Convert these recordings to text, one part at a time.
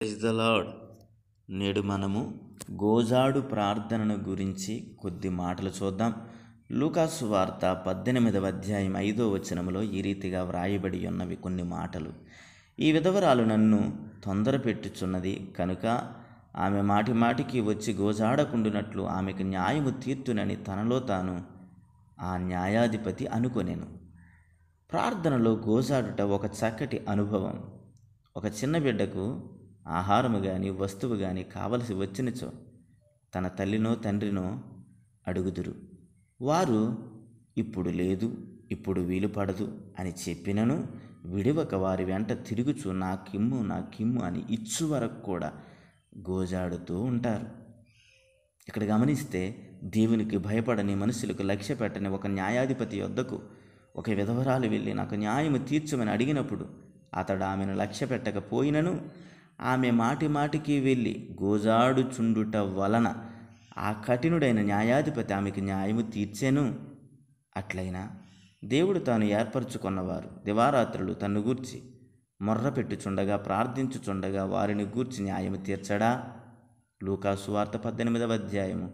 praise the lord నేడు మనము గోజాడు ప్రార్థనను గురించి కొద్ది మాటలు చూద్దాం లూకాసు వార్త పద్దెనిమిదవ అధ్యాయం ఐదో వచనంలో ఈ రీతిగా వ్రాయబడి ఉన్నవి కొన్ని మాటలు ఈ విధవరాలు నన్ను తొందర పెట్టుచున్నది కనుక ఆమె మాటి మాటికి వచ్చి గోజాడకుండునట్లు ఆమెకు న్యాయము తీర్తునని తనలో తాను ఆ న్యాయాధిపతి అనుకొనేను ప్రార్థనలో గోజాడుట ఒక చక్కటి అనుభవం ఒక చిన్న బిడ్డకు ఆహారము కానీ వస్తువు కానీ కావలసి వచ్చినచో తన తల్లినో తండ్రినో అడుగుదురు వారు ఇప్పుడు లేదు ఇప్పుడు వీలు పడదు అని చెప్పినను విడివక వారి వెంట తిరుగుచు నా కిమ్ము నా కిమ్ము అని ఇచ్చు వరకు కూడా గోజాడుతూ ఉంటారు ఇక్కడ గమనిస్తే దేవునికి భయపడని మనుషులకు లక్ష్య పెట్టని ఒక న్యాయాధిపతి వద్దకు ఒక విధవరాలు వెళ్ళి నాకు న్యాయము తీర్చమని అడిగినప్పుడు అతడు ఆమెను లక్ష్య పెట్టకపోయినను ఆమె మాటి మాటికి వెళ్ళి గోజాడుచుండుట వలన ఆ కఠినుడైన న్యాయాధిపతి ఆమెకు న్యాయము తీర్చెను అట్లయినా దేవుడు తాను ఏర్పరచుకున్నవారు దివారాత్రులు తన్ను గూర్చి మొర్ర పెట్టుచుండగా ప్రార్థించుచుండగా వారిని గూర్చి న్యాయము తీర్చడా లూకాసు వార్త పద్దెనిమిదవ అధ్యాయము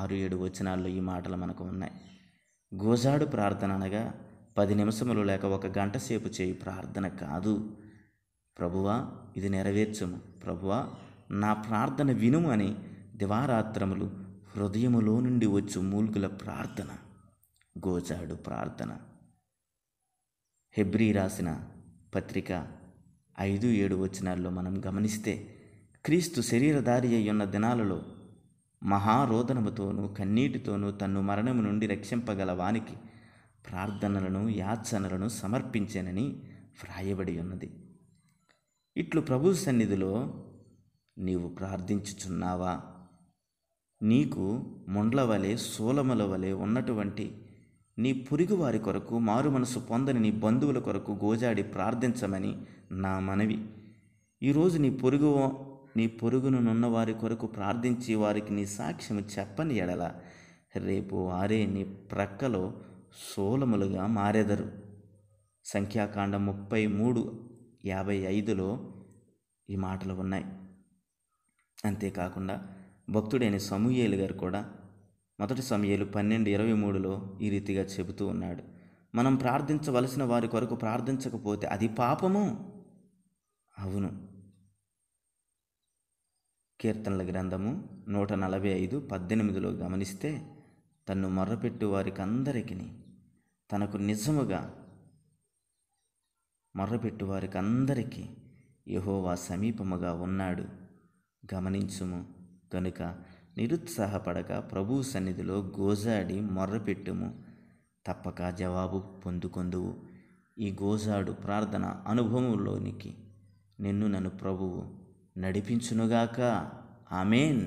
ఆరు ఏడు వచనాల్లో ఈ మాటలు మనకు ఉన్నాయి గోజాడు ప్రార్థన అనగా పది నిమిషములు లేక ఒక గంట సేపు చేయి ప్రార్థన కాదు ప్రభువా ఇది నెరవేర్చము ప్రభువా నా ప్రార్థన వినుము అని దివారాత్రములు హృదయములో నుండి వచ్చు మూల్గుల ప్రార్థన గోచాడు ప్రార్థన హెబ్రి రాసిన పత్రిక ఐదు ఏడు వచనాల్లో మనం గమనిస్తే క్రీస్తు శరీరధారి అయ్యున్న దినాలలో మహారోదనముతోనూ కన్నీటితోనూ తన్ను మరణము నుండి రక్షింపగల వానికి ప్రార్థనలను యాచనలను సమర్పించానని వ్రాయబడి ఉన్నది ఇట్లు ప్రభు సన్నిధిలో నీవు ప్రార్థించుచున్నావా నీకు మొండ్ల వలె సోలముల వలె ఉన్నటువంటి నీ పురుగు వారి కొరకు మారు మనసు పొందని నీ బంధువుల కొరకు గోజాడి ప్రార్థించమని నా మనవి ఈరోజు నీ పొరుగు నీ పొరుగునున్న వారి కొరకు ప్రార్థించి వారికి నీ సాక్ష్యం చెప్పని ఎడల రేపు వారే నీ ప్రక్కలో సోలములుగా మారెదరు సంఖ్యాకాండ ముప్పై మూడు యాభై ఐదులో ఈ మాటలు ఉన్నాయి అంతేకాకుండా భక్తుడైన సమూహేలు గారు కూడా మొదటి సమయాలు పన్నెండు ఇరవై మూడులో ఈ రీతిగా చెబుతూ ఉన్నాడు మనం ప్రార్థించవలసిన వారి కొరకు ప్రార్థించకపోతే అది పాపము అవును కీర్తనల గ్రంథము నూట నలభై ఐదు పద్దెనిమిదిలో గమనిస్తే తన్ను వారికి వారికందరికీ తనకు నిజముగా మొర్రపెట్టు వారికి అందరికీ యహోవా సమీపముగా ఉన్నాడు గమనించుము కనుక నిరుత్సాహపడక ప్రభు సన్నిధిలో గోజాడి మొర్రపెట్టుము తప్పక జవాబు పొందుకొందువు ఈ గోజాడు ప్రార్థన అనుభవంలోనికి నిన్ను నన్ను ప్రభువు నడిపించునుగాక ఆమెన్